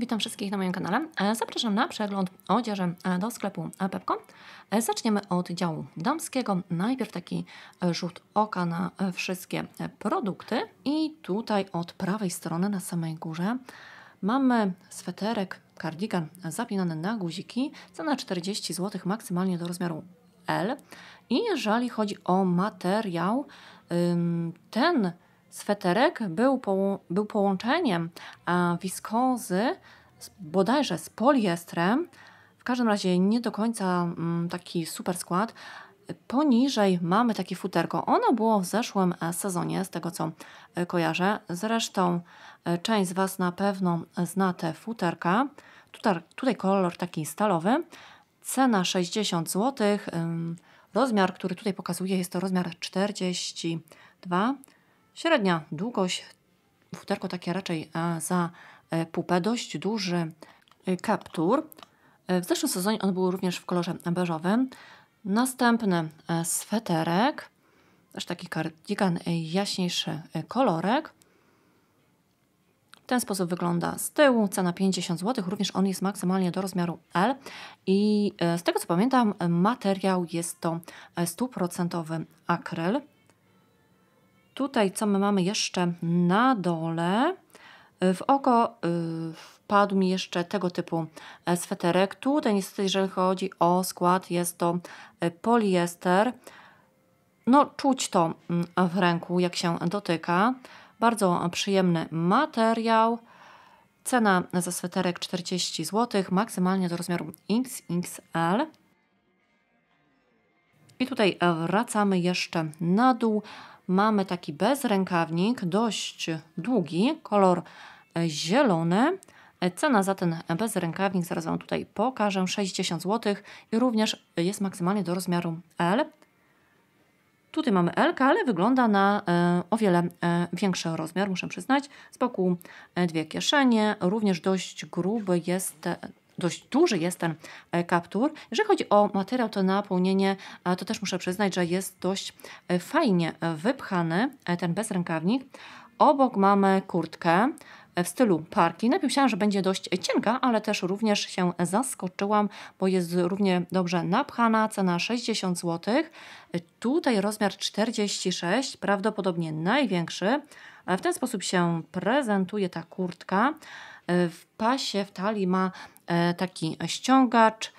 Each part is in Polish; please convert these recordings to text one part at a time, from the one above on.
Witam wszystkich na moim kanale. E, zapraszam na przegląd odzieży e, do sklepu e, Pepko. Zaczniemy od działu damskiego. Najpierw taki rzut oka na wszystkie produkty. I tutaj od prawej strony na samej górze mamy sweterek, kardigan zapinany na guziki. Cena 40 zł maksymalnie do rozmiaru L. I jeżeli chodzi o materiał, ten Sweterek był, po, był połączeniem wiskozy z, bodajże z poliestrem, w każdym razie nie do końca mm, taki super skład. Poniżej mamy takie futerko. Ono było w zeszłym e, sezonie, z tego co e, kojarzę. Zresztą e, część z Was na pewno zna te futerka. Tutaj, tutaj kolor taki stalowy. Cena 60 zł. Rozmiar, który tutaj pokazuję, jest to rozmiar 42 Średnia długość, futerko takie raczej za e, pupę, dość duży kaptur. E, e, w zeszłym sezonie on był również w kolorze beżowym. Następny sweterek, też taki kardigan, jaśniejszy kolorek. W ten sposób wygląda z tyłu, cena 50 zł, również on jest maksymalnie do rozmiaru L i z tego co pamiętam materiał jest to 100% akryl. Tutaj co my mamy jeszcze na dole? Y, w oko y, wpadł mi jeszcze tego typu e, sweterek. Tutaj niestety, jeżeli chodzi o skład, jest to e, poliester. No, czuć to mm, w ręku, jak się dotyka. Bardzo przyjemny materiał. Cena za sweterek 40 zł, maksymalnie do rozmiaru XXL. I tutaj e, wracamy jeszcze na dół. Mamy taki bezrękawnik, dość długi, kolor e, zielony. E, cena za ten bezrękawnik, zaraz Wam tutaj pokażę, 60 zł i również jest maksymalnie do rozmiaru L. Tutaj mamy L, ale wygląda na o wiele większy rozmiar, muszę przyznać. Z boku dwie kieszenie, również dość gruby jest dość duży jest ten e, kaptur. Jeżeli chodzi o materiał, to napełnienie, to też muszę przyznać, że jest dość e, fajnie e, wypchany ten bezrękawnik. Obok mamy kurtkę w stylu parki. Najpierw myślałam, że będzie dość cienka, ale też również się zaskoczyłam, bo jest równie dobrze napchana, cena 60 zł. Tutaj rozmiar 46, prawdopodobnie największy. W ten sposób się prezentuje ta kurtka. W pasie, w talii ma e, taki ściągacz,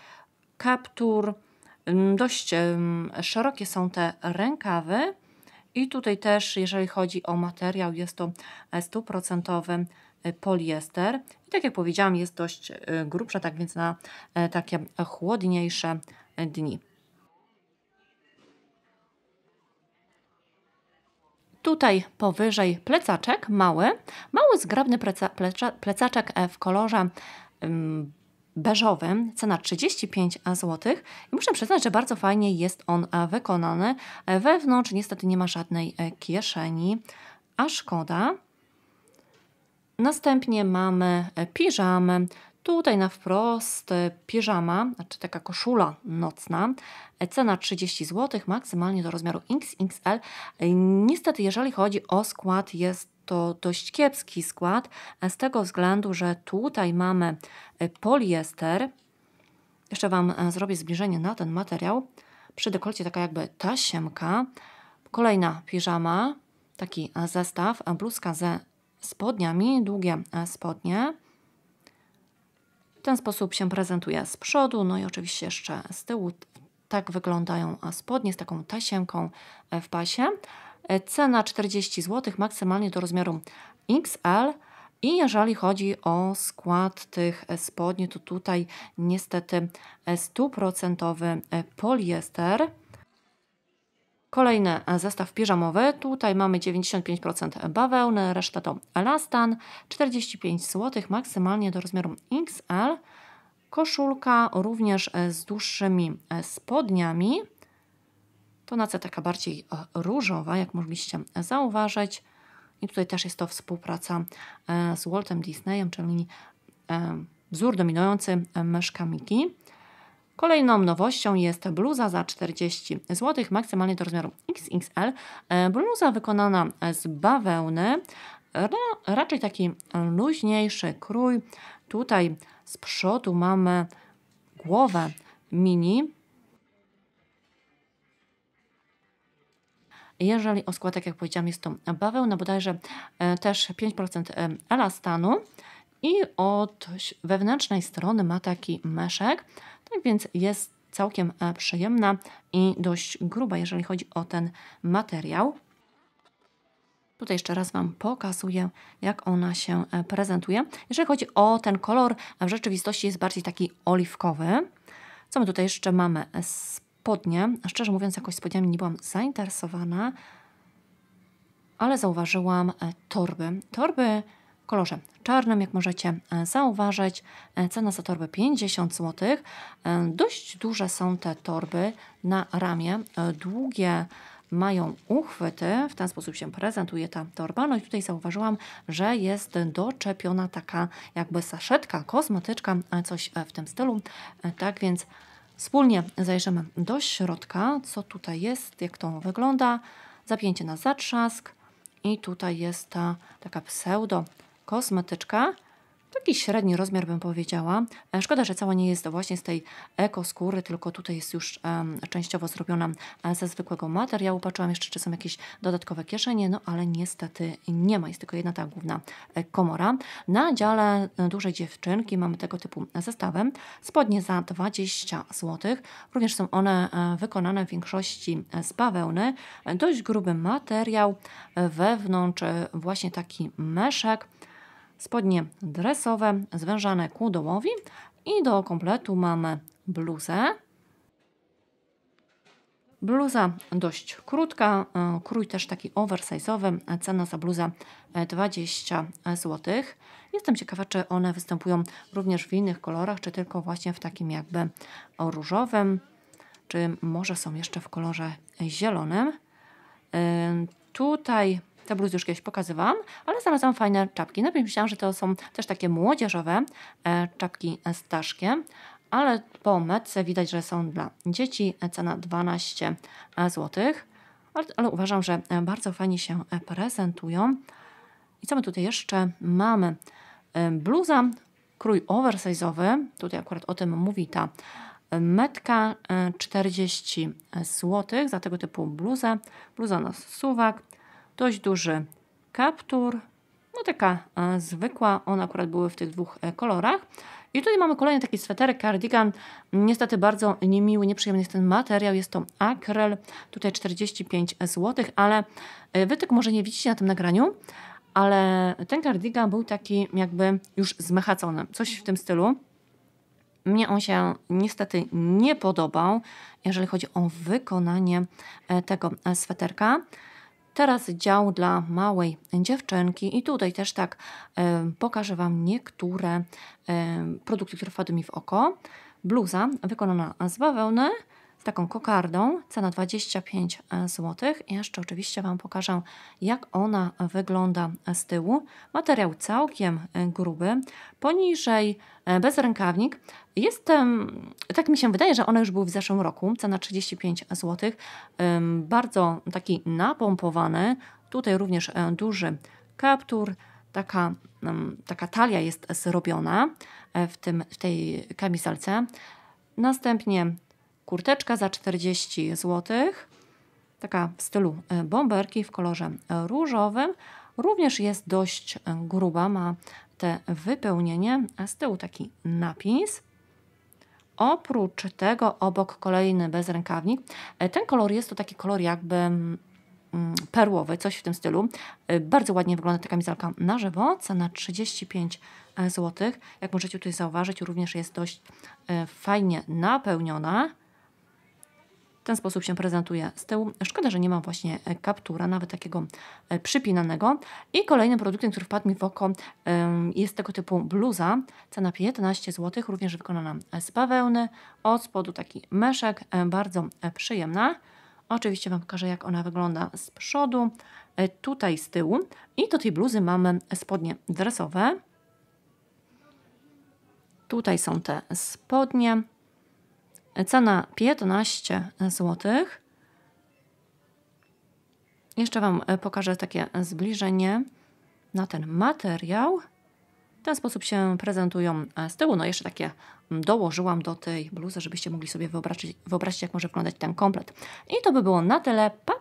kaptur. Mm, dość szerokie są te rękawy. I tutaj też, jeżeli chodzi o materiał, jest to e, stuprocentowy e, poliester. I tak jak powiedziałam, jest dość grubsza, tak więc na takie chłodniejsze dni. Tutaj powyżej plecaczek mały, mały zgrabny pleca, pleca, plecaczek e, w kolorze beżowym, cena 35 e, zł. I muszę przyznać, że bardzo fajnie jest on e, wykonany. Wewnątrz niestety nie ma żadnej kieszeni, a szkoda. Następnie mamy piżamę. Tutaj na wprost e, piżama, znaczy taka koszula nocna, e, cena 30 zł, maksymalnie do rozmiaru XXL. E, niestety, jeżeli chodzi o skład, jest to dość kiepski skład, z tego względu, że tutaj mamy poliester. Jeszcze Wam zrobię zbliżenie na ten materiał. Przy dekolcie taka jakby tasiemka. Kolejna piżama, taki zestaw, bluzka ze spodniami, długie spodnie ten sposób się prezentuje z przodu, no i oczywiście jeszcze z tyłu. Tak wyglądają spodnie z taką tasiemką e, w pasie. E, cena 40 zł, maksymalnie do rozmiaru XL. I jeżeli chodzi o skład tych e, spodni, to tutaj niestety 100% poliester. Kolejny zestaw piżamowy. Tutaj mamy 95% bawełny, reszta to elastan. 45 zł maksymalnie do rozmiaru XL. Koszulka również z dłuższymi spodniami. Tonacja taka bardziej e, różowa, jak mogliście zauważyć. I tutaj też jest to współpraca e, z Waltem Disneyem, czyli wzór e, dominujący myszka Miki. Kolejną nowością jest bluza za 40 zł, maksymalnie do rozmiaru XXL. E, bluza wykonana z bawełny, no, raczej taki luźniejszy krój. Tutaj z przodu mamy głowę mini, Jeżeli o składek, jak powiedziałam, jest to bawełna, bodajże e, też 5% e, elastanu i od wewnętrznej strony ma taki meszek, tak więc jest całkiem e, przyjemna i dość gruba, jeżeli chodzi o ten materiał. Tutaj jeszcze raz Wam pokazuję, jak ona się e, prezentuje. Jeżeli chodzi o ten kolor, w rzeczywistości jest bardziej taki oliwkowy. Co my tutaj jeszcze mamy? E, spodnie. Szczerze mówiąc, jakoś spodniami nie byłam zainteresowana, ale zauważyłam torby. Torby kolorze czarnym, jak możecie e, zauważyć. E, cena za torby 50 zł. Dość duże są te torby na ramię, e, długie mają uchwyty, w ten sposób się prezentuje ta torba. No i tutaj zauważyłam, że jest doczepiona taka jakby saszetka, kosmetyczka, coś w tym stylu. Tak więc wspólnie zajrzymy do środka, co tutaj jest, jak to wygląda. Zapięcie na zatrzask i tutaj jest ta taka pseudo kosmetyczka. Taki średni rozmiar bym powiedziała. E, szkoda, że cała nie jest właśnie z tej ekoskóry, tylko tutaj jest już um, częściowo zrobiona e, ze zwykłego materiału. Patrzyłam jeszcze, czy są jakieś dodatkowe kieszenie, no ale niestety nie ma. Jest tylko jedna ta główna e, komora. Na dziale dużej dziewczynki mamy tego typu zestawem. Spodnie za 20 zł. Również są one wykonane w większości z bawełny. Dość gruby materiał. Wewnątrz właśnie taki meszek spodnie dresowe zwężane ku dołowi i do kompletu mamy bluzę. Bluza dość krótka, e, krój też taki oversize'owy, cena za bluzę 20 e, zł. Jestem ciekawa, czy one występują również w innych kolorach, czy tylko właśnie w takim jakby różowym, czy może są jeszcze w kolorze zielonym. E, tutaj te bluzy już kiedyś pokazywałam, ale znalazłam fajne czapki. Najpierw myślałam, że to są też takie młodzieżowe e, czapki e, staszkie, ale po metce widać, że są dla dzieci. E, cena 12 zł. Ale, ale uważam, że bardzo fajnie się prezentują. I co my tutaj jeszcze mamy? Bluza, krój oversize'owy. Tutaj akurat o tym mówi ta metka 40 zł za tego typu bluzę. Bluza na suwak dość duży kaptur, no taka e, zwykła, one akurat były w tych dwóch e, kolorach. I tutaj mamy kolejny taki sweterek, cardigan, niestety bardzo niemiły, nieprzyjemny jest ten materiał, jest to akryl, tutaj 45 zł, ale e, wytyk może nie widzicie na tym nagraniu, ale ten cardigan był taki jakby już zmechacony, coś w tym stylu. Mnie on się niestety nie podobał, jeżeli chodzi o wykonanie tego sweterka. Teraz dział dla małej dziewczynki i tutaj też tak e, pokażę Wam niektóre e, produkty, które wpadły mi w oko. Bluza wykonana z bawełny, z taką kokardą, cena 25 e, zł. Jeszcze oczywiście Wam pokażę, jak ona wygląda e, z tyłu. Materiał całkiem e, gruby, poniżej bez rękawnik. Jest, tak mi się wydaje, że one już były w zeszłym roku, cena 35 zł. Bardzo taki napompowany, tutaj również duży kaptur, taka, taka talia jest zrobiona w, tym, w tej kamizelce. Następnie kurteczka za 40 zł, taka w stylu e, bomberki w kolorze różowym. Również jest dość gruba, ma te wypełnienie, a z tyłu taki napis. Oprócz tego obok kolejny bezrękawnik. E, ten kolor jest to taki kolor jakby mm, perłowy, coś w tym stylu. E, bardzo ładnie wygląda ta kamizelka na żywo, cena 35 zł. Jak możecie tutaj zauważyć, również jest dość fajnie napełniona ten sposób się prezentuje z tyłu. Szkoda, że nie mam właśnie e, kaptura, nawet takiego e, przypinanego. I kolejnym produktem, który wpadł mi w oko jest tego typu bluza. Cena 15 zł, również wykonana z bawełny. Od spodu taki meszek, e, bardzo przyjemna. Oczywiście Wam pokażę, jak ona wygląda z przodu, tutaj z tyłu. I do tej bluzy mamy spodnie dresowe. Tutaj są te spodnie. Cena 15 zł. Jeszcze Wam e, pokażę takie zbliżenie na ten materiał. W ten sposób się prezentują e, z tyłu. No jeszcze takie mm, dołożyłam do tej bluzy, żebyście mogli sobie wyobrazić, wyobrazić jak może wyglądać ten komplet. I to by było na tyle. Pa!